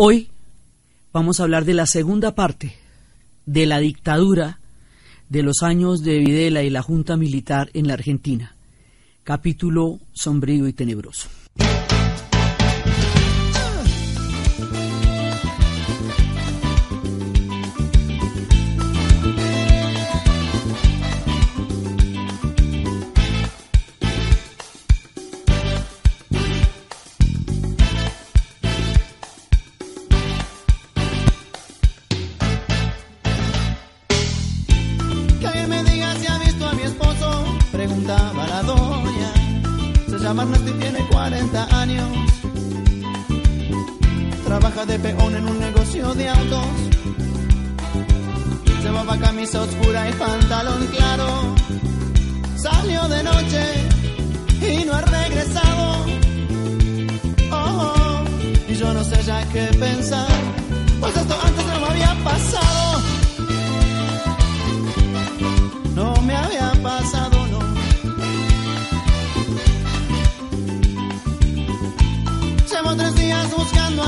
Hoy vamos a hablar de la segunda parte de la dictadura de los años de Videla y la Junta Militar en la Argentina, capítulo sombrío y tenebroso.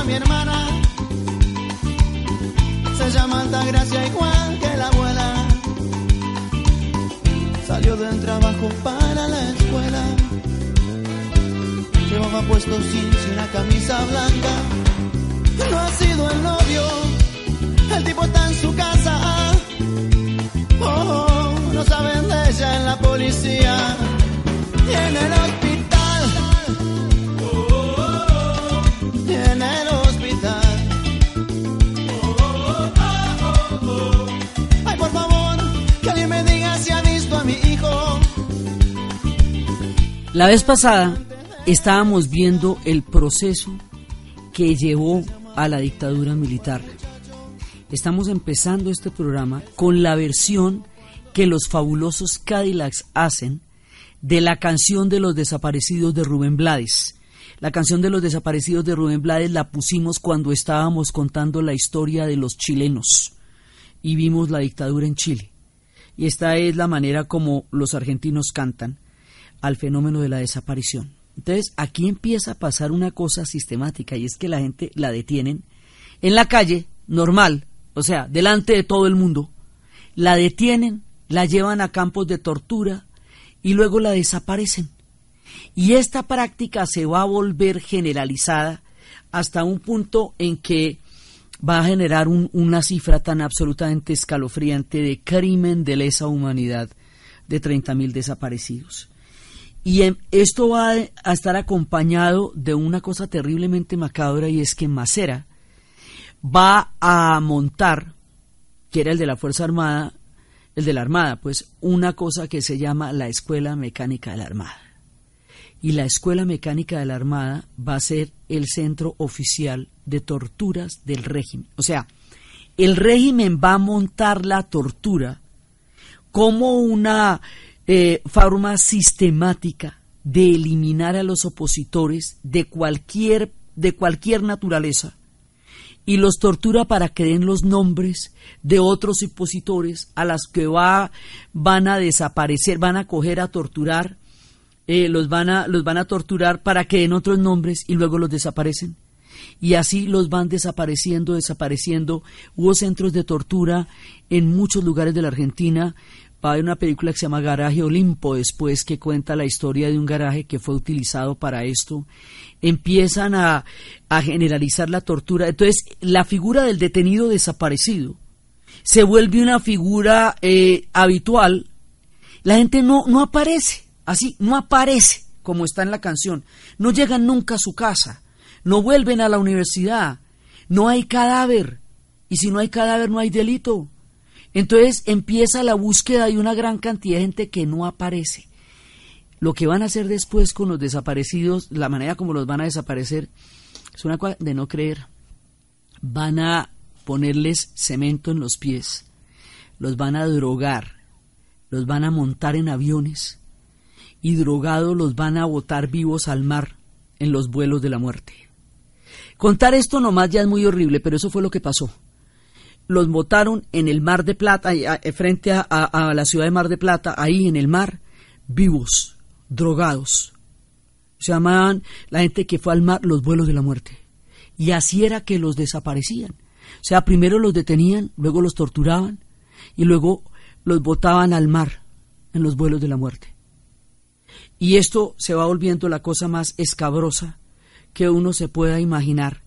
mi hermana. Se llama Altagracia igual que la abuela. Salió del trabajo para la escuela. Llevaba puesto sin y una camisa blanca. No ha sido el novio, el tipo está en su casa. Oh, oh no saben de ella en la policía tiene en el hospital. La vez pasada estábamos viendo el proceso que llevó a la dictadura militar. Estamos empezando este programa con la versión que los fabulosos Cadillacs hacen de la canción de los desaparecidos de Rubén Blades. La canción de los desaparecidos de Rubén Blades la pusimos cuando estábamos contando la historia de los chilenos y vimos la dictadura en Chile. Y esta es la manera como los argentinos cantan al fenómeno de la desaparición. Entonces, aquí empieza a pasar una cosa sistemática y es que la gente la detienen en la calle, normal, o sea, delante de todo el mundo, la detienen, la llevan a campos de tortura y luego la desaparecen. Y esta práctica se va a volver generalizada hasta un punto en que va a generar una cifra tan absolutamente escalofriante de crimen de lesa humanidad de 30.000 desaparecidos. Y em, esto va a estar acompañado de una cosa terriblemente macabra y es que Macera va a montar, que era el de la Fuerza Armada, el de la Armada, pues una cosa que se llama la Escuela Mecánica de la Armada. Y la Escuela Mecánica de la Armada va a ser el centro oficial de torturas del régimen. O sea, el régimen va a montar la tortura como una eh, forma sistemática de eliminar a los opositores de cualquier, de cualquier naturaleza y los tortura para que den los nombres de otros opositores a las que va, van a desaparecer, van a coger a torturar, eh, los, van a, los van a torturar para que den otros nombres y luego los desaparecen. Y así los van desapareciendo, desapareciendo. Hubo centros de tortura en muchos lugares de la Argentina, hay una película que se llama Garaje Olimpo, después que cuenta la historia de un garaje que fue utilizado para esto. Empiezan a, generalizar la tortura. Entonces, la figura del detenido desaparecido se vuelve una figura eh, habitual. La gente no, no aparece, así, no aparece como está en la canción. No llegan nunca a su casa, no vuelven a la universidad, no hay cadáver. Y si no hay cadáver, no hay delito. Entonces empieza la búsqueda de una gran cantidad de gente que no aparece. Lo que van a hacer después con los desaparecidos, la manera como los van a desaparecer, es una cosa de no creer. Van a ponerles cemento en los pies, los van a drogar, los van a montar en aviones y drogados los van a botar vivos al mar en los vuelos de la muerte. Contar esto nomás ya es muy horrible, pero eso fue lo que pasó los botaron en el Mar de Plata, eh, eh, frente a, la ciudad de Mar de Plata, ahí en el mar, vivos, drogados. Se llamaban la gente que fue al mar los vuelos de la muerte. Y así era que los desaparecían. O sea, primero los detenían, luego los torturaban y luego los botaban al mar en los vuelos de la muerte. Y esto se va volviendo la cosa más escabrosa que uno se pueda imaginar.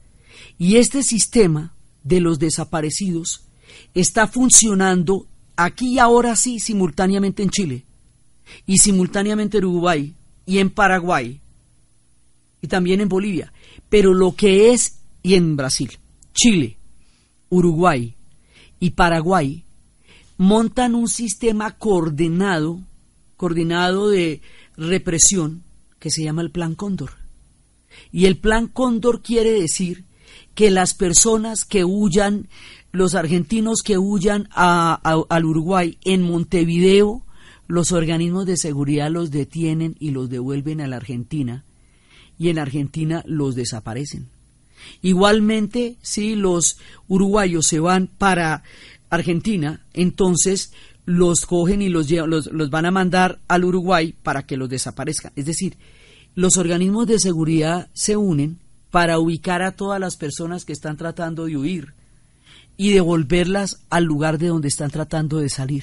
Y este sistema de los desaparecidos está funcionando aquí y ahora sí simultáneamente en Chile y simultáneamente en Uruguay y en Paraguay y también en Bolivia, pero lo que es y en Brasil, Chile, Uruguay y Paraguay montan un sistema coordinado, coordinado de represión que se llama el Plan Cóndor. Y el Plan Cóndor quiere decir que las personas que huyan, los argentinos que huyan al Uruguay en Montevideo, los organismos de seguridad los detienen y los devuelven a la Argentina y en Argentina los desaparecen. Igualmente, si los uruguayos se van para Argentina, entonces los cogen y los, los, van a mandar al Uruguay para que los desaparezcan. Es decir, los organismos de seguridad se unen para ubicar a todas las personas que están tratando de huir y devolverlas al lugar de donde están tratando de salir.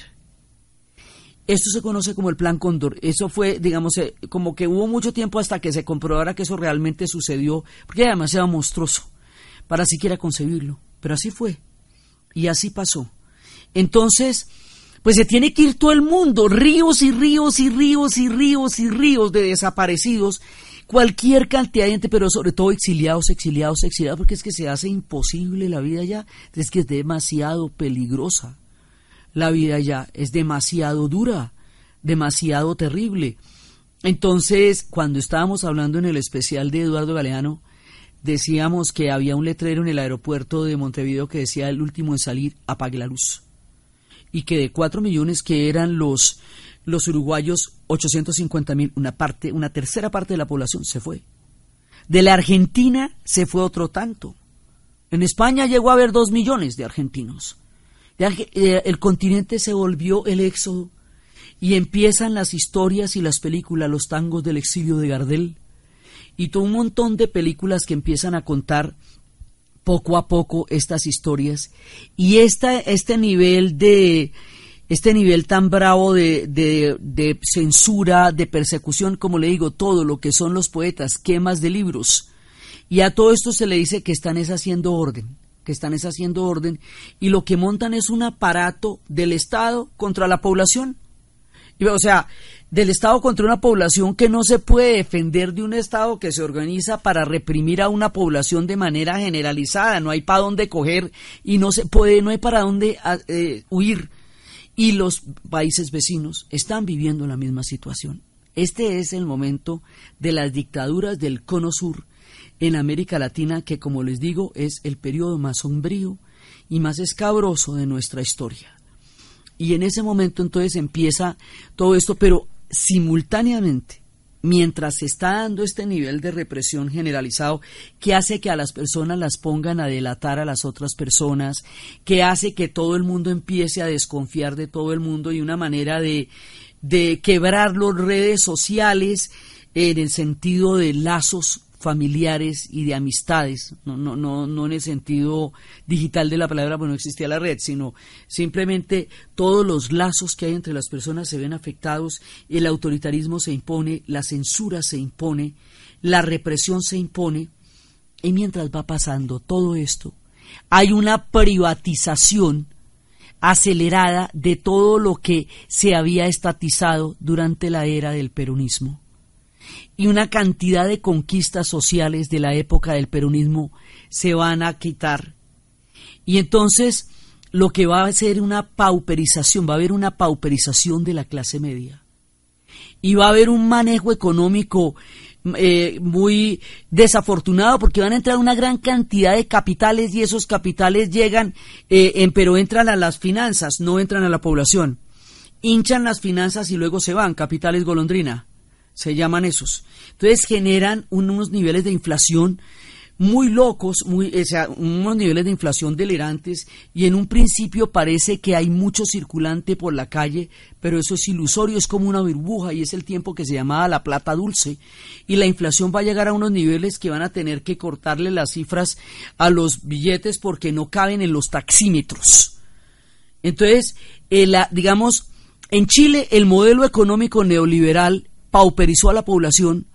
Esto se conoce como el Plan Cóndor. Eso fue, digamos, eh, como que hubo mucho tiempo hasta que se comprobara que eso realmente sucedió, porque era demasiado monstruoso para siquiera concebirlo. Pero así fue. Y así pasó. Entonces, pues se tiene que ir todo el mundo, ríos y ríos y ríos y ríos y ríos de desaparecidos cualquier cantidad de gente, pero sobre todo exiliados, exiliados, exiliados, porque es que se hace imposible la vida allá, es que es demasiado peligrosa. La vida allá es demasiado dura, demasiado terrible. Entonces, cuando estábamos hablando en el especial de Eduardo Galeano, decíamos que había un letrero en el aeropuerto de Montevideo que decía el último en salir, apague la luz. Y que de cuatro millones que eran los los uruguayos, 850 mil, una parte, una tercera parte de la población se fue. De la Argentina se fue otro tanto. En España llegó a haber dos millones de argentinos. Eh, el continente se volvió el éxodo y empiezan las historias y las películas, los tangos del exilio de Gardel y todo un montón de películas que empiezan a contar poco a poco estas historias y esta, este nivel de, este nivel tan bravo de, censura, de persecución, como le digo, todo lo que son los poetas, quemas de libros. Y a todo esto se le dice que están es haciendo orden, que están es haciendo orden, y lo que montan es un aparato del Estado contra la población. Y, o sea, del Estado contra una población que no se puede defender de un Estado que se organiza para reprimir a una población de manera generalizada. No hay para dónde coger y no se puede, no hay para dónde ah, eh, huir y los países vecinos están viviendo la misma situación. Este es el momento de las dictaduras del Cono Sur en América Latina, que como les digo es el periodo más sombrío y más escabroso de nuestra historia. Y en ese momento entonces empieza todo esto, pero simultáneamente mientras se está dando este nivel de represión generalizado que hace que a las personas las pongan a delatar a las otras personas, que hace que todo el mundo empiece a desconfiar de todo el mundo y una manera de, de quebrar las redes sociales en el sentido de lazos familiares y de amistades, no, no, no, no en el sentido digital de la palabra, bueno, pues existía la red, sino simplemente todos los lazos que hay entre las personas se ven afectados, el autoritarismo se impone, la censura se impone, la represión se impone, y mientras va pasando todo esto, hay una privatización acelerada de todo lo que se había estatizado durante la era del peronismo y una cantidad de conquistas sociales de la época del peronismo se van a quitar. Y entonces lo que va a ser una pauperización, va a haber una pauperización de la clase media. Y va a haber un manejo económico eh, muy desafortunado porque van a entrar una gran cantidad de capitales y esos capitales llegan, eh, pero entran a las finanzas, no entran a la población. Hinchan las finanzas y luego se van, capitales golondrina se llaman esos. Entonces generan unos niveles de inflación muy locos, muy, unos niveles de inflación delirantes y en un principio parece que hay mucho circulante por la calle, pero eso es ilusorio, es como una burbuja y es el tiempo que se llamaba la plata dulce y la inflación va a llegar a unos niveles que van a tener que cortarle las cifras a los billetes porque no caben en los taxímetros. Entonces, eh, digamos, en Chile el modelo económico neoliberal pauperizó a la población,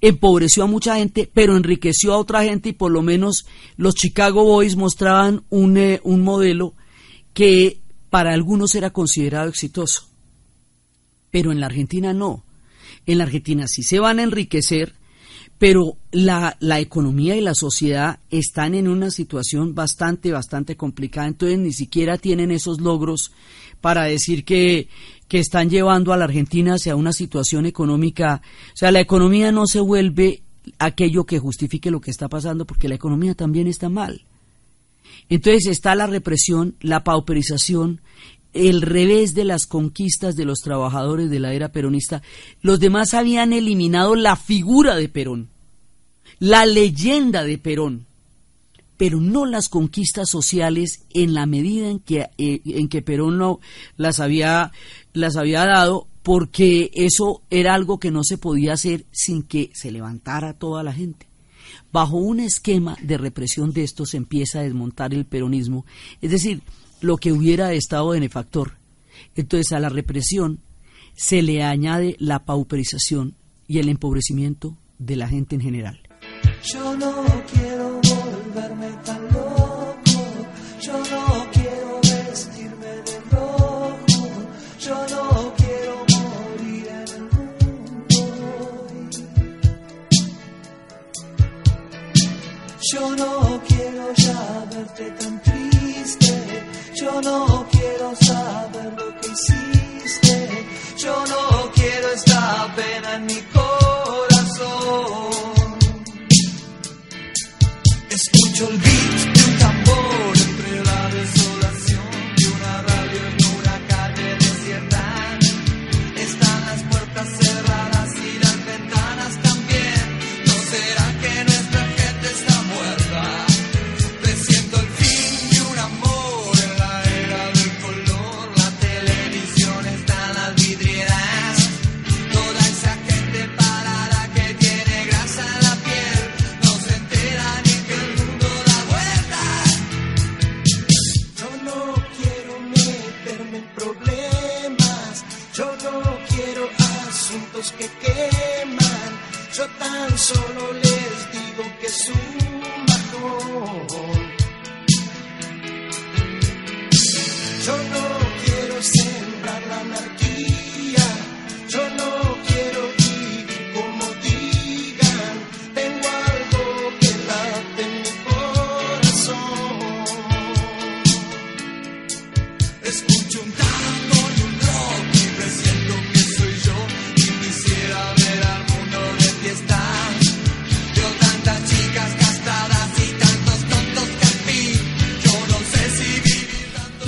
empobreció a mucha gente, pero enriqueció a otra gente y por lo menos los Chicago Boys mostraban eh, un, modelo que para algunos era considerado exitoso. Pero en la Argentina no. En la Argentina sí se van a enriquecer, pero la, la, economía y la sociedad están en una situación bastante, bastante complicada, entonces ni siquiera tienen esos logros para decir que que están llevando a la Argentina hacia una situación económica. O sea, la economía no se vuelve aquello que justifique lo que está pasando, porque la economía también está mal. Entonces está la represión, la pauperización, el revés de las conquistas de los trabajadores de la era peronista. Los demás habían eliminado la figura de Perón, la leyenda de Perón pero no las conquistas sociales en la medida en que, eh, en que Perón no las había, las había dado, porque eso era algo que no se podía hacer sin que se levantara toda la gente. Bajo un esquema de represión de esto se empieza a desmontar el peronismo, es decir, lo que hubiera estado benefactor. Entonces a la represión se le añade la pauperización y el empobrecimiento de la gente en general tan Yo no quiero vestirme de rojo. Yo no quiero morir en el mundo. Yo no quiero ya verte tan triste. Yo no quiero saber lo que hiciste. Yo no quiero estar pena en mi corazón. te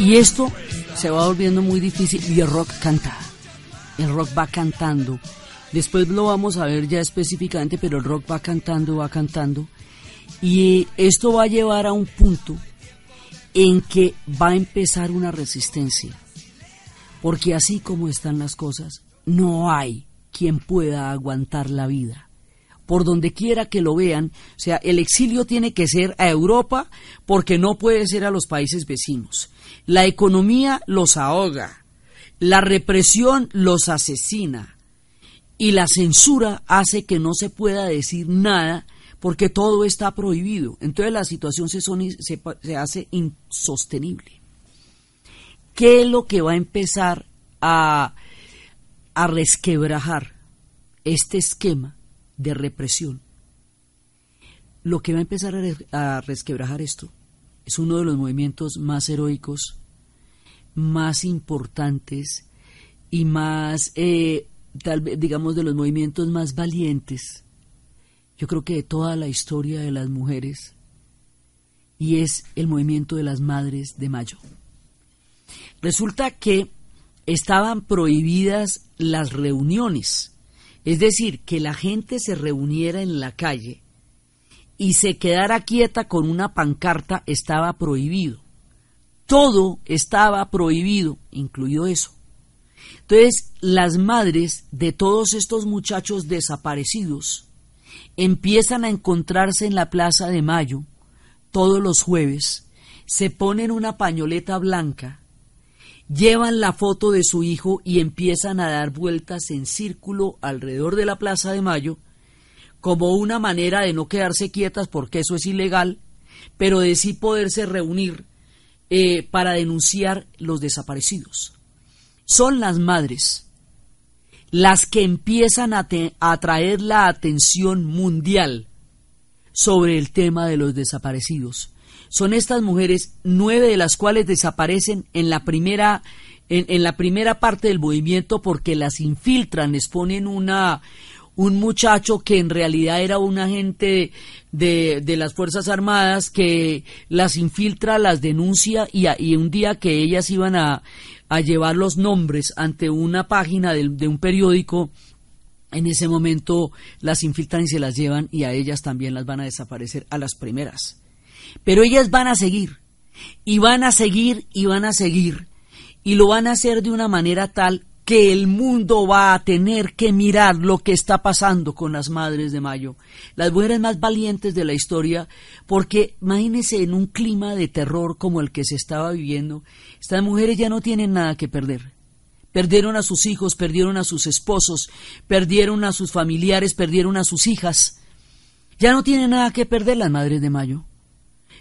Y esto se va volviendo muy difícil y el rock canta. El rock va cantando. Después lo vamos a ver ya específicamente, pero el rock va cantando, va cantando. Y esto va a llevar a un punto en que va a empezar una resistencia. Porque así como están las cosas, no hay quien pueda aguantar la vida. Por donde quiera que lo vean, o sea, el exilio tiene que ser a Europa porque no puede ser a los países vecinos. La economía los ahoga, la represión los asesina y la censura hace que no se pueda decir nada porque todo está prohibido. Entonces la situación se, hace insostenible. ¿Qué es lo que va a empezar a, resquebrajar este esquema de represión? Lo que va a empezar a resquebrajar esto es uno de los movimientos más heroicos, más importantes y más, eh, tal vez, digamos, de los movimientos más valientes. Yo creo que de toda la historia de las mujeres y es el movimiento de las madres de mayo. Resulta que estaban prohibidas las reuniones, es decir, que la gente se reuniera en la calle y se quedara quieta con una pancarta estaba prohibido. Todo estaba prohibido, incluido eso. Entonces, las madres de todos estos muchachos desaparecidos empiezan a encontrarse en la Plaza de Mayo todos los jueves, se ponen una pañoleta blanca, llevan la foto de su hijo y empiezan a dar vueltas en círculo alrededor de la Plaza de Mayo, como una manera de no quedarse quietas porque eso es ilegal, pero de sí poderse reunir eh, para denunciar los desaparecidos. Son las madres las que empiezan a atraer la atención mundial sobre el tema de los desaparecidos. Son estas mujeres, nueve de las cuales desaparecen en la primera, en, en la primera parte del movimiento porque las infiltran, les ponen una, un muchacho que en realidad era un agente de, de las Fuerzas Armadas que las infiltra, las denuncia y, a, un día que ellas iban a, a, llevar los nombres ante una página de, de un periódico, en ese momento las infiltran y se las llevan y a ellas también las van a desaparecer a las primeras. Pero ellas van a seguir y van a seguir y van a seguir y lo van a hacer de una manera tal que el mundo va a tener que mirar lo que está pasando con las madres de mayo, las mujeres más valientes de la historia, porque imagínense en un clima de terror como el que se estaba viviendo, estas mujeres ya no tienen nada que perder. Perdieron a sus hijos, perdieron a sus esposos, perdieron a sus familiares, perdieron a sus hijas. Ya no tienen nada que perder las madres de mayo.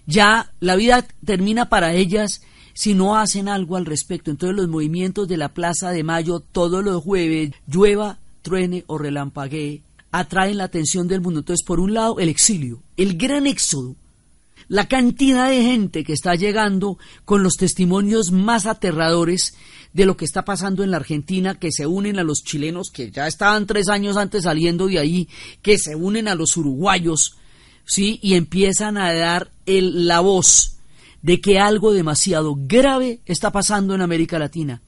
Ya la vida termina para ellas si no hacen algo al respecto. Entonces los movimientos de la Plaza de Mayo todos los jueves, llueva, truene o relampaguee, atraen la atención del mundo. Entonces, por un lado, el exilio, el gran éxodo, la cantidad de gente que está llegando con los testimonios más aterradores de lo que está pasando en la Argentina, que se unen a los chilenos que ya estaban tres años antes saliendo de ahí, que se unen a los uruguayos, ¿sí? Y empiezan a dar el, la voz de que algo demasiado grave está pasando en América Latina,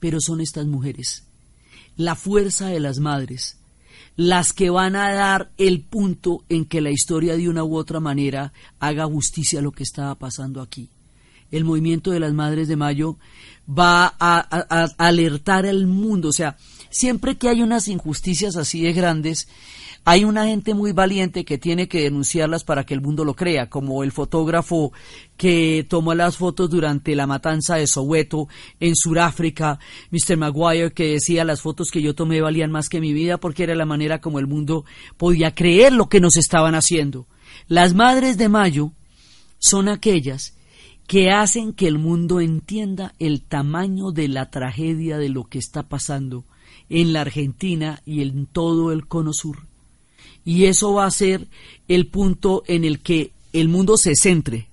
pero son estas mujeres, la fuerza de las madres, las que van a dar el punto en que la historia de una u otra manera haga justicia a lo que está pasando aquí. El movimiento de las Madres de Mayo va a, alertar al mundo, o sea, siempre que hay unas injusticias así de grandes, hay una gente muy valiente que tiene que denunciarlas para que el mundo lo crea, como el fotógrafo que tomó las fotos durante la matanza de Soweto en Sudáfrica, Mr. Maguire, que decía las fotos que yo tomé valían más que mi vida porque era la manera como el mundo podía creer lo que nos estaban haciendo. Las madres de mayo son aquellas que hacen que el mundo entienda el tamaño de la tragedia de lo que está pasando en la Argentina y en todo el cono sur. Y eso va a ser el punto en el que el mundo se centre.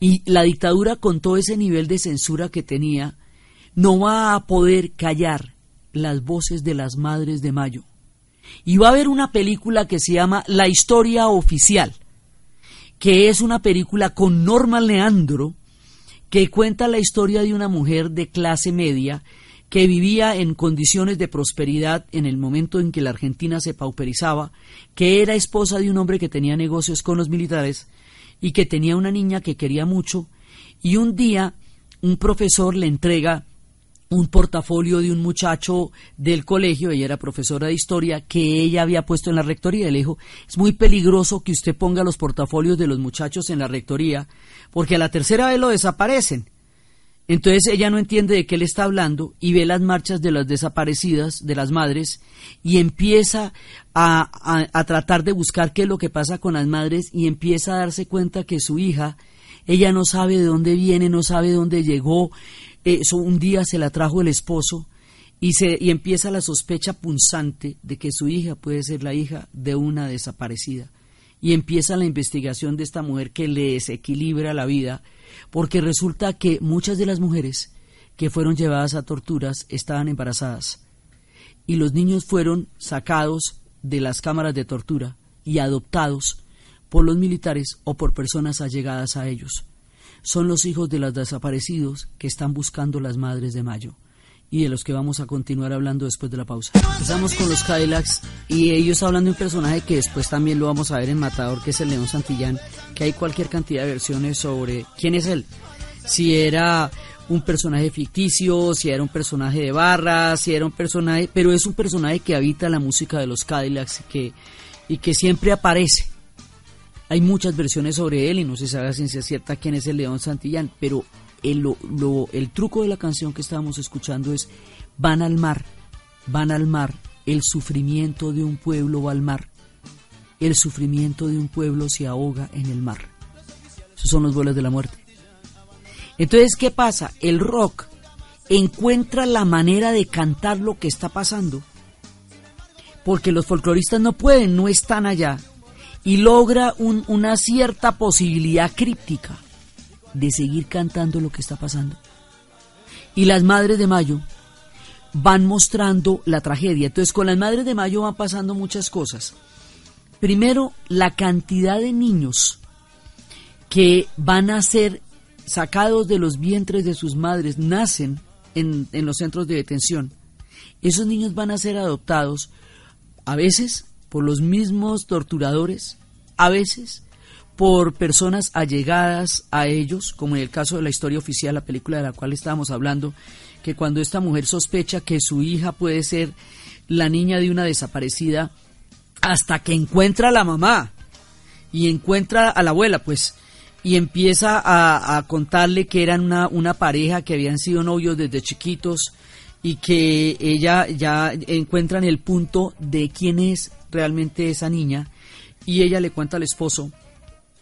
Y la dictadura, con todo ese nivel de censura que tenía, no va a poder callar las voces de las madres de mayo. Y va a haber una película que se llama La Historia Oficial, que es una película con Norma Leandro, que cuenta la historia de una mujer de clase media que vivía en condiciones de prosperidad en el momento en que la Argentina se pauperizaba, que era esposa de un hombre que tenía negocios con los militares y que tenía una niña que quería mucho, y un día un profesor le entrega un portafolio de un muchacho del colegio, ella era profesora de historia, que ella había puesto en la rectoría. Y Le dijo, es muy peligroso que usted ponga los portafolios de los muchachos en la rectoría, porque a la tercera vez lo desaparecen. Entonces ella no entiende de qué le está hablando y ve las marchas de las desaparecidas, de las madres, y empieza a, tratar de buscar qué es lo que pasa con las madres y empieza a darse cuenta que su hija, ella no sabe de dónde viene, no sabe de dónde llegó, eh, eso un día se la trajo el esposo y, se, y empieza la sospecha punzante de que su hija puede ser la hija de una desaparecida. Y empieza la investigación de esta mujer que le desequilibra la vida porque resulta que muchas de las mujeres que fueron llevadas a torturas estaban embarazadas y los niños fueron sacados de las cámaras de tortura y adoptados por los militares o por personas allegadas a ellos. Son los hijos de los desaparecidos que están buscando las madres de mayo y de los que vamos a continuar hablando después de la pausa. Empezamos con los Cadillacs y ellos hablando de un personaje que después también lo vamos a ver en Matador, que es el León Santillán, que hay cualquier cantidad de versiones sobre quién es él. Si era un personaje ficticio, si era un personaje de barra, si era un personaje, pero es un personaje que habita la música de los Cadillacs y que, y que siempre aparece. Hay muchas versiones sobre él y no se sabe a ciencia cierta quién es el León Santillán, pero el, el truco de la canción que estábamos escuchando es, van al mar, van al mar, el sufrimiento de un pueblo va al mar, el sufrimiento de un pueblo se ahoga en el mar. Esos son los vuelos de la muerte. Entonces, ¿qué pasa? El rock encuentra la manera de cantar lo que está pasando, porque los folcloristas no pueden, no están allá, y logra un, una cierta posibilidad críptica de seguir cantando lo que está pasando. Y las Madres de Mayo van mostrando la tragedia. Entonces, con las Madres de Mayo van pasando muchas cosas. Primero, la cantidad de niños que van a ser sacados de los vientres de sus madres, nacen en, en los centros de detención. Esos niños van a ser adoptados a veces por los mismos torturadores, a veces por personas allegadas a ellos, como en el caso de la historia oficial, la película de la cual estábamos hablando, que cuando esta mujer sospecha que su hija puede ser la niña de una desaparecida, hasta que encuentra a la mamá y encuentra a la abuela, pues, y empieza a, contarle que eran una, una pareja que habían sido novios desde chiquitos y que ella ya encuentra en el punto de quién es realmente esa niña y ella le cuenta al esposo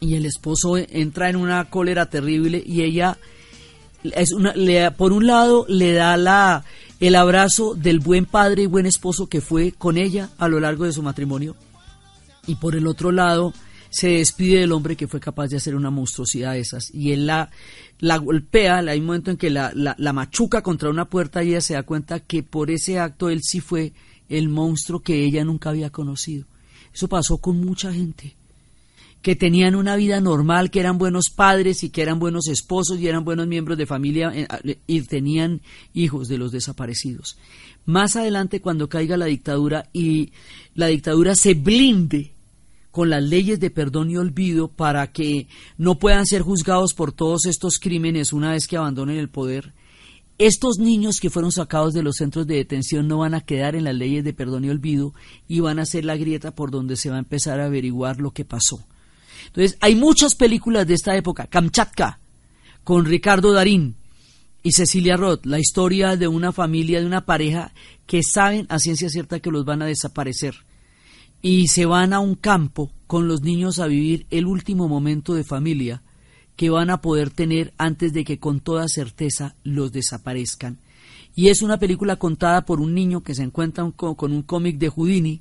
y el esposo entra en una cólera terrible y ella es una, por un lado le da la el abrazo del buen padre y buen esposo que fue con ella a lo largo de su matrimonio y por el otro lado se despide del hombre que fue capaz de hacer una monstruosidad de esas y él la, la golpea, hay un momento en que la, la machuca contra una puerta y ella se da cuenta que por ese acto él sí fue el monstruo que ella nunca había conocido. Eso pasó con mucha gente que tenían una vida normal, que eran buenos padres y que eran buenos esposos y eran buenos miembros de familia eh, ah, y tenían hijos de los desaparecidos. Más adelante, cuando caiga la dictadura y la dictadura se blinde con las leyes de perdón y olvido para que no puedan ser juzgados por todos estos crímenes una vez que abandonen el poder, estos niños que fueron sacados de los centros de detención no van a quedar en las leyes de perdón y olvido y van a ser la grieta por donde se va a empezar a averiguar lo que pasó. Entonces, hay muchas películas de esta época. Kamchatka, con Ricardo Darín y Cecilia Roth, la historia de una familia, de una pareja que saben a ciencia cierta que los van a desaparecer. Y se van a un campo con los niños a vivir el último momento de familia que van a poder tener antes de que con toda certeza los desaparezcan. Y es una película contada por un niño que se encuentra con un cómic de Houdini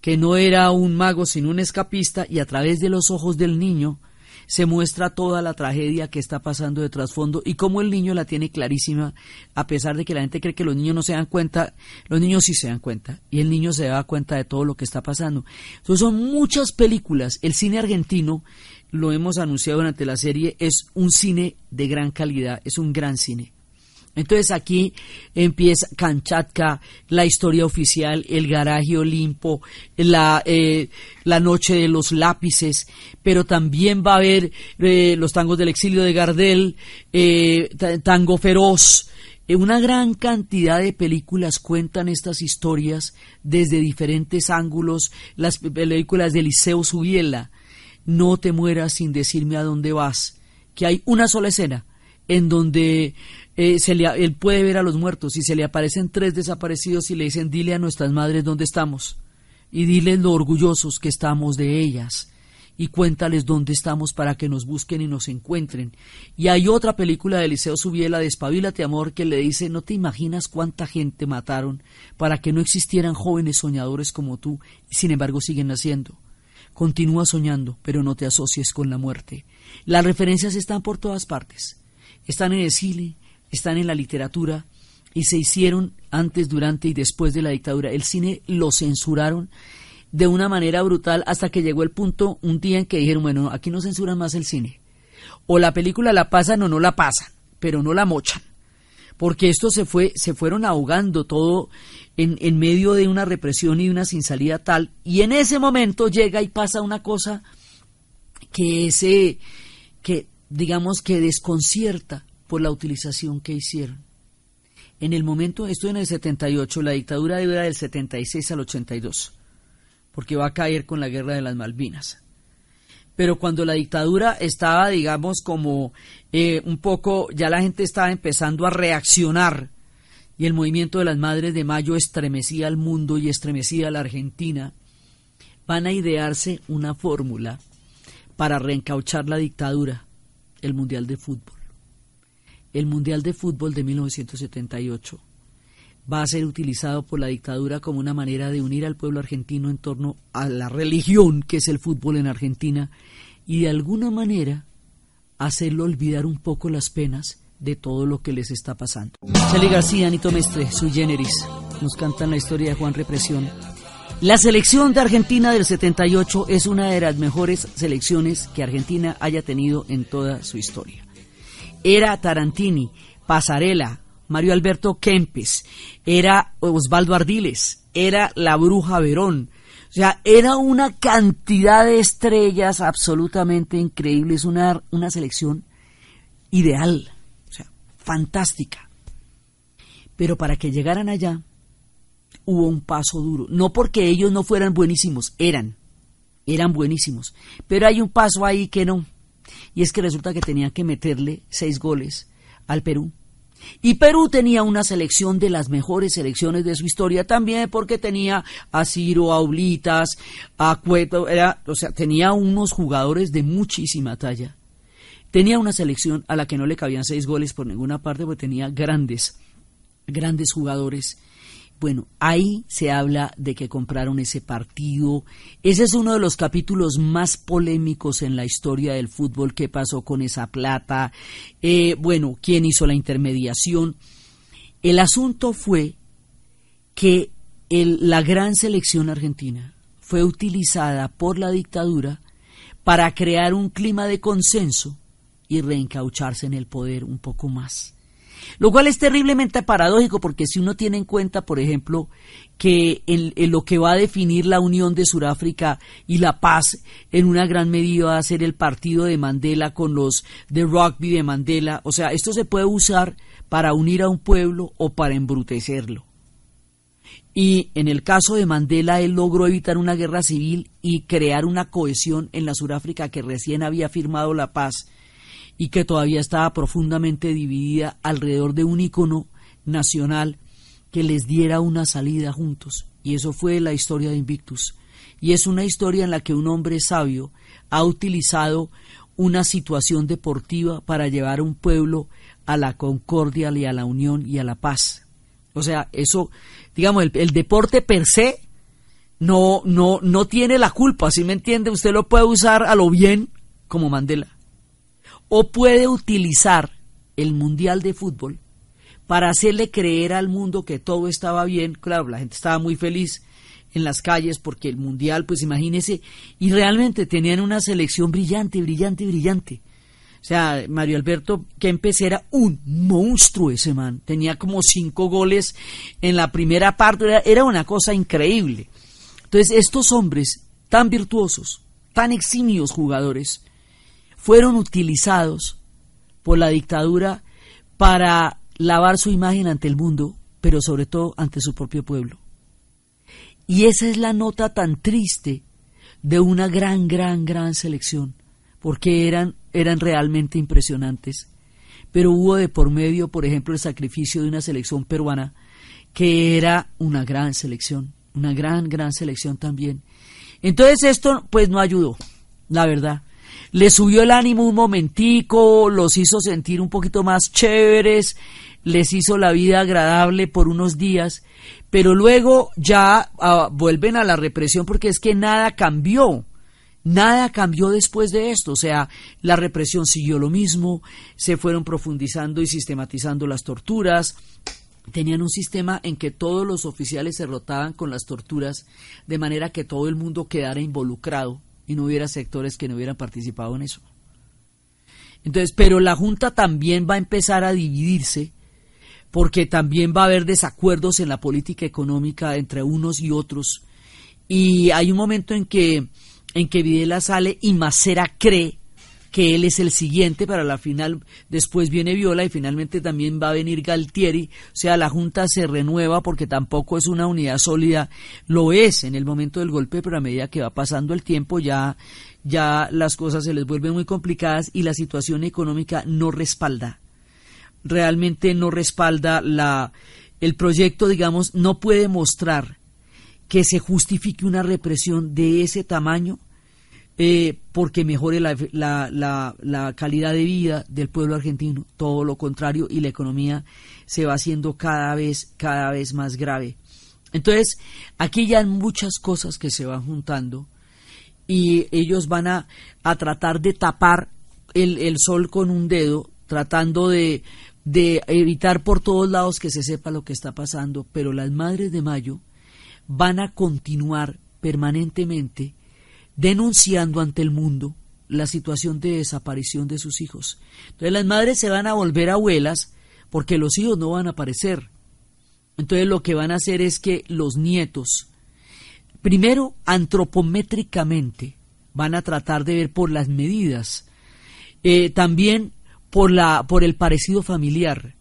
que no era un mago sino un escapista, y a través de los ojos del niño se muestra toda la tragedia que está pasando de trasfondo y como el niño la tiene clarísima, a pesar de que la gente cree que los niños no se dan cuenta, los niños sí se dan cuenta, y el niño se da cuenta de todo lo que está pasando. Entonces son muchas películas. El cine argentino, lo hemos anunciado durante la serie, es un cine de gran calidad, es un gran cine. Entonces aquí empieza Kanchatka, la historia oficial, el garaje Olimpo, la, eh, la noche de los lápices, pero también va a haber eh, los tangos del exilio de Gardel, eh, Tango Feroz. Una gran cantidad de películas cuentan estas historias desde diferentes ángulos, las películas de Liceo Subiela. No te mueras sin decirme a dónde vas, que hay una sola escena en donde eh, él puede ver a los muertos y se le aparecen tres desaparecidos y le dicen, dile a nuestras madres dónde estamos y diles lo orgullosos que estamos de ellas y cuéntales dónde estamos para que nos busquen y nos encuentren. Y hay otra película de Eliseo Subiela, Despabilate Amor, que le dice, no te imaginas cuánta gente mataron para que no existieran jóvenes soñadores como tú, y sin embargo siguen naciendo. Continúa soñando, pero no te asocies con la muerte. Las referencias están por todas partes. Están en el Chile están en la literatura y se hicieron antes, durante y después de la dictadura. El cine lo censuraron de una manera brutal hasta que llegó el punto un día en que dijeron, bueno, aquí no censuran más el cine. O la película la pasan o no la pasan, pero no la mochan. Porque esto se fue, se fueron ahogando todo en, en medio de una represión y una sin salida tal. Y en ese momento llega y pasa una cosa que ese, que digamos que desconcierta por la utilización que hicieron. En el momento, esto en el 78, la dictadura dura del 76 al 82, porque va a caer con la guerra de las Malvinas. Pero cuando la dictadura estaba, digamos, como eh, un poco, ya la gente estaba empezando a reaccionar y el movimiento de las Madres de Mayo estremecía al mundo y estremecía a la Argentina, van a idearse una fórmula para reencauchar la dictadura, el Mundial de Fútbol el Mundial de Fútbol de 1978. Va a ser utilizado por la dictadura como una manera de unir al pueblo argentino en torno a la religión que es el fútbol en Argentina y de alguna manera hacerlo olvidar un poco las penas de todo lo que les está pasando. García, Anito Mestre, su generis, nos cantan la historia de Juan Represión. La selección de Argentina del 78 es una de las mejores selecciones que Argentina haya tenido en toda su historia era Tarantini, Pasarela, Mario Alberto Kempes, era Osvaldo Ardiles, era La Bruja Verón. O sea, era una cantidad de estrellas absolutamente increíbles, una, una selección ideal, o sea, fantástica. Pero para que llegaran allá hubo un paso duro, no porque ellos no fueran buenísimos, eran, eran buenísimos, pero hay un paso ahí que no, y es que resulta que tenía que meterle seis goles al Perú. Y Perú tenía una selección de las mejores selecciones de su historia también porque tenía a Ciro, a Oblitas, a Cueto, era, o sea, tenía unos jugadores de muchísima talla. Tenía una selección a la que no le cabían seis goles por ninguna parte porque tenía grandes, grandes jugadores bueno, ahí se habla de que compraron ese partido. Ese es uno de los capítulos más polémicos en la historia del fútbol. ¿Qué pasó con esa plata? Eh, bueno, ¿quién hizo la intermediación? El asunto fue que la gran selección argentina fue utilizada por la dictadura para crear un clima de consenso y reencaucharse en el poder un poco más. Lo cual es terriblemente paradójico porque si uno tiene en cuenta, por ejemplo, que en, lo que va a definir la unión de Sudáfrica y la paz en una gran medida va a ser el partido de Mandela con los de rugby de Mandela. O sea, esto se puede usar para unir a un pueblo o para embrutecerlo. Y en el caso de Mandela, él logró evitar una guerra civil y crear una cohesión en la Sudáfrica que recién había firmado la paz y que todavía estaba profundamente dividida alrededor de un ícono nacional que les diera una salida juntos. Y eso fue la historia de Invictus. Y es una historia en la que un hombre sabio ha utilizado una situación deportiva para llevar a un pueblo a la concordia y a la unión y a la paz. O sea, eso, digamos, el, deporte per se no, no, no tiene la culpa, ¿sí me entiende? Usted lo puede usar a lo bien como Mandela o puede utilizar el Mundial de Fútbol para hacerle creer al mundo que todo estaba bien. Claro, la gente estaba muy feliz en las calles porque el Mundial, pues imagínese, y realmente tenían una selección brillante, brillante, brillante. O sea, Mario Alberto Kempes era un monstruo ese man. Tenía como cinco goles en la primera parte. Era una cosa increíble. Entonces, estos hombres tan virtuosos, tan eximios jugadores, fueron utilizados por la dictadura para lavar su imagen ante el mundo, pero sobre todo ante su propio pueblo. Y esa es la nota tan triste de una gran, gran, gran selección, porque eran, eran realmente impresionantes. Pero hubo de por medio, por ejemplo, el sacrificio de una selección peruana, que era una gran selección, una gran, gran selección también. Entonces esto pues no ayudó, la verdad les subió el ánimo un momentico, los hizo sentir un poquito más chéveres, les hizo la vida agradable por unos días, pero luego ya ah, vuelven a la represión porque es que nada cambió. Nada cambió después de esto, o sea, la represión siguió lo mismo, se fueron profundizando y sistematizando las torturas, tenían un sistema en que todos los oficiales se rotaban con las torturas, de manera que todo el mundo quedara involucrado y no hubiera sectores que no hubieran participado en eso. Entonces, pero la Junta también va a empezar a dividirse porque también va a haber desacuerdos en la política económica entre unos y otros. Y hay un momento en que, en que Videla sale y Macera cree que él es el siguiente para la final. Después viene Viola y finalmente también va a venir Galtieri. O sea, la Junta se renueva porque tampoco es una unidad sólida. Lo es en el momento del golpe, pero a medida que va pasando el tiempo ya, ya las cosas se les vuelven muy complicadas y la situación económica no respalda. Realmente no respalda la, el proyecto, digamos, no puede mostrar que se justifique una represión de ese tamaño eh, porque mejore la, la, calidad de vida del pueblo argentino. Todo lo contrario y la economía se va haciendo cada vez, cada vez más grave. Entonces, aquí ya hay muchas cosas que se van juntando y ellos van a, tratar de tapar el, sol con un dedo, tratando de, de evitar por todos lados que se sepa lo que está pasando, pero las madres de mayo van a continuar permanentemente denunciando ante el mundo la situación de desaparición de sus hijos. Entonces las madres se van a volver abuelas porque los hijos no van a aparecer. Entonces lo que van a hacer es que los nietos, primero antropométricamente, van a tratar de ver por las medidas, eh, también por, la, por el parecido familiar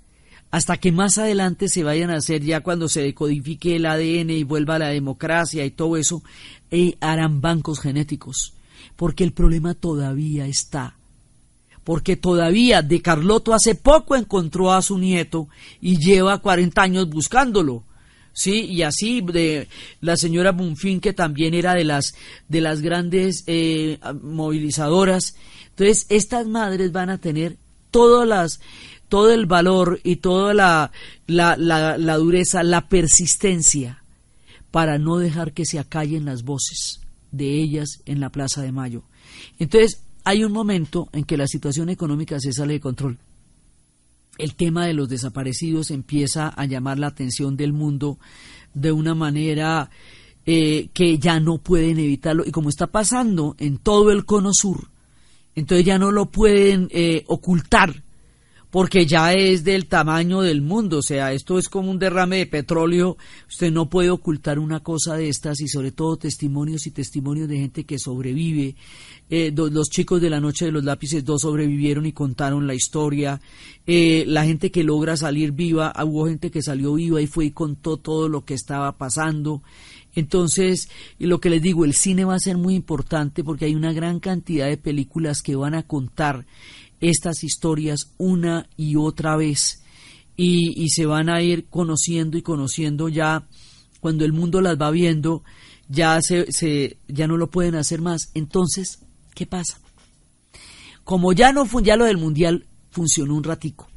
hasta que más adelante se vayan a hacer ya cuando se decodifique el ADN y vuelva la democracia y todo eso, eh, harán bancos genéticos, porque el problema todavía está. Porque todavía De Carlotto hace poco encontró a su nieto y lleva 40 años buscándolo. Sí, y así de la señora Bunfin, que también era de las de las grandes eh, movilizadoras. Entonces, estas madres van a tener todas las todo el valor y toda la, la, la, dureza, la persistencia para no dejar que se acallen las voces de ellas en la Plaza de Mayo. Entonces, hay un momento en que la situación económica se sale de control. El tema de los desaparecidos empieza a llamar la atención del mundo de una manera eh, que ya no pueden evitarlo. Y como está pasando en todo el cono sur, entonces ya no lo pueden eh, ocultar porque ya es del tamaño del mundo, o sea, esto es como un derrame de petróleo, usted no puede ocultar una cosa de estas y sobre todo testimonios y testimonios de gente que sobrevive. Eh, los chicos de la noche de los lápices dos sobrevivieron y contaron la historia, eh, la gente que logra salir viva, ah, hubo gente que salió viva y fue y contó todo lo que estaba pasando. Entonces, lo que les digo, el cine va a ser muy importante porque hay una gran cantidad de películas que van a contar estas historias una y otra vez y, y se van a ir conociendo y conociendo ya cuando el mundo las va viendo ya se, se ya no lo pueden hacer más entonces qué pasa como ya no ya lo del mundial funcionó un ratico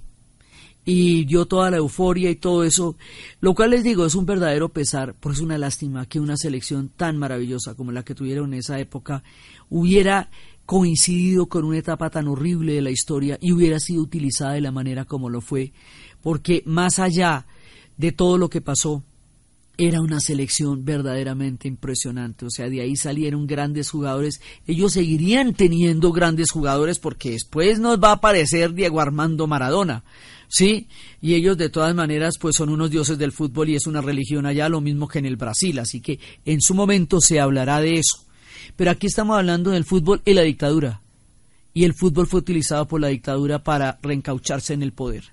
y dio toda la euforia y todo eso, lo cual les digo es un verdadero pesar, por es una lástima que una selección tan maravillosa como la que tuvieron en esa época hubiera coincidido con una etapa tan horrible de la historia y hubiera sido utilizada de la manera como lo fue, porque más allá de todo lo que pasó, era una selección verdaderamente impresionante. O sea, de ahí salieron grandes jugadores. Ellos seguirían teniendo grandes jugadores porque después nos va a aparecer Diego Armando Maradona. Sí, y ellos de todas maneras pues son unos dioses del fútbol y es una religión allá, lo mismo que en el Brasil. Así que en su momento se hablará de eso. Pero aquí estamos hablando del fútbol y la dictadura. Y el fútbol fue utilizado por la dictadura para reencaucharse en el poder.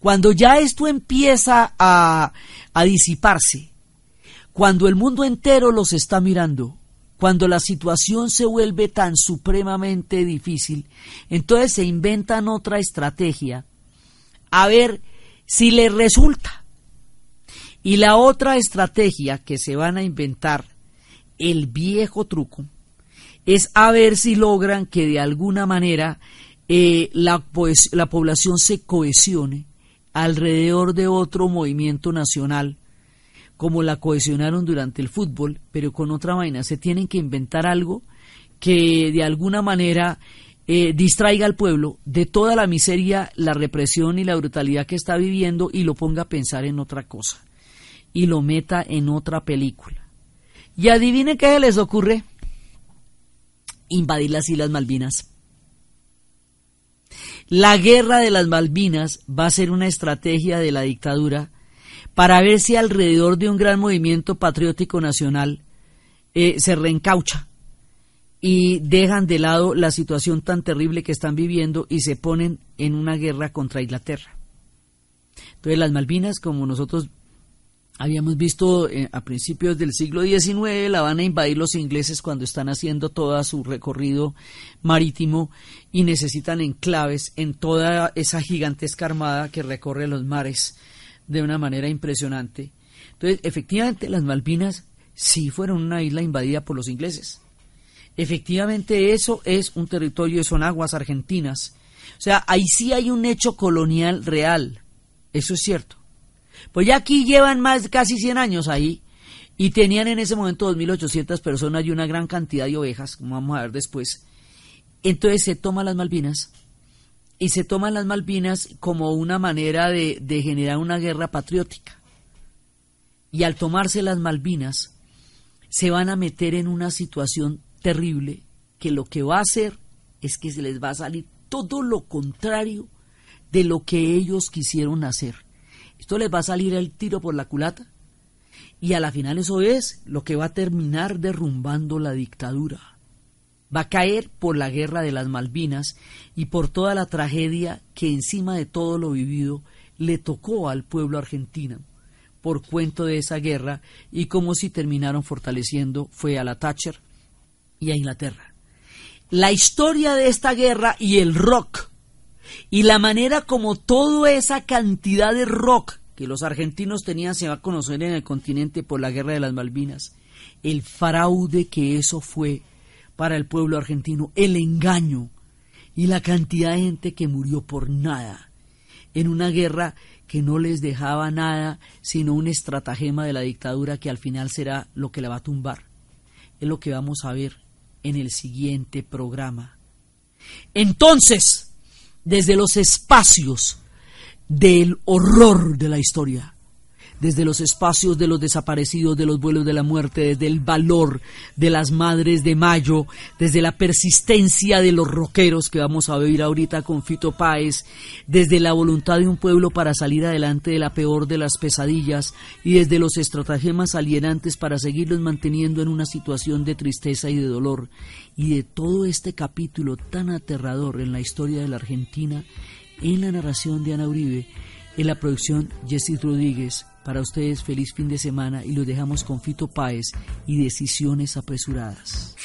Cuando ya esto empieza a, a disiparse, cuando el mundo entero los está mirando, cuando la situación se vuelve tan supremamente difícil, entonces se inventan otra estrategia a ver si les resulta. Y la otra estrategia que se van a inventar el viejo truco es a ver si logran que de alguna manera eh, la, pues, la población se cohesione alrededor de otro movimiento nacional, como la cohesionaron durante el fútbol, pero con otra vaina. Se tienen que inventar algo que de alguna manera eh, distraiga al pueblo de toda la miseria, la represión y la brutalidad que está viviendo y lo ponga a pensar en otra cosa y lo meta en otra película. Y adivinen qué les ocurre. Invadir las Islas Malvinas. La guerra de las Malvinas va a ser una estrategia de la dictadura para ver si alrededor de un gran movimiento patriótico nacional eh, se reencaucha y dejan de lado la situación tan terrible que están viviendo y se ponen en una guerra contra Inglaterra. Entonces las Malvinas, como nosotros Habíamos visto eh, a principios del siglo XIX la van a invadir los ingleses cuando están haciendo todo su recorrido marítimo y necesitan enclaves en toda esa gigantesca armada que recorre los mares de una manera impresionante. Entonces, efectivamente, las Malvinas sí fueron una isla invadida por los ingleses. Efectivamente, eso es un territorio, son aguas argentinas. O sea, ahí sí hay un hecho colonial real. Eso es cierto. Pues ya aquí llevan más casi 100 años ahí y tenían en ese momento 2.800 personas y una gran cantidad de ovejas, como vamos a ver después. Entonces se toman las Malvinas y se toman las Malvinas como una manera de generar una guerra patriótica. Y al tomarse las Malvinas, se van a meter en una situación terrible que lo que va a hacer es que se les va a salir todo lo contrario de lo que ellos quisieron hacer. Esto les va a salir el tiro por la culata. Y a la final eso es lo que va a terminar derrumbando la dictadura. Va a caer por la guerra de las Malvinas y por toda la tragedia que encima de todo lo vivido le tocó al pueblo argentino por cuento de esa guerra y como si terminaron fortaleciendo fue a la Thatcher y a Inglaterra. La historia de esta guerra y el rock y la manera como toda esa cantidad de rock que los argentinos tenían se va a conocer en el continente por la guerra de las Malvinas. El fraude que eso fue para el pueblo argentino, el engaño y la cantidad de gente que murió por nada en una guerra que no les dejaba nada sino un estratagema de la dictadura que al final será lo que la va a tumbar. Es lo que vamos a ver en el siguiente programa. Entonces, desde los espacios del horror de la historia desde los espacios de los desaparecidos, de los vuelos de la muerte, desde el valor de las madres de mayo, desde la persistencia de los roqueros que vamos a vivir ahorita con Fito Páez, desde la voluntad de un pueblo para salir adelante de la peor de las pesadillas y desde los estratagemas alienantes para seguirlos manteniendo en una situación de tristeza y de dolor, y de todo este capítulo tan aterrador en la historia de la Argentina, en la narración de Ana Uribe, en la producción Jessy Rodríguez, para ustedes feliz fin de semana y los dejamos con Fito Páez y decisiones apresuradas.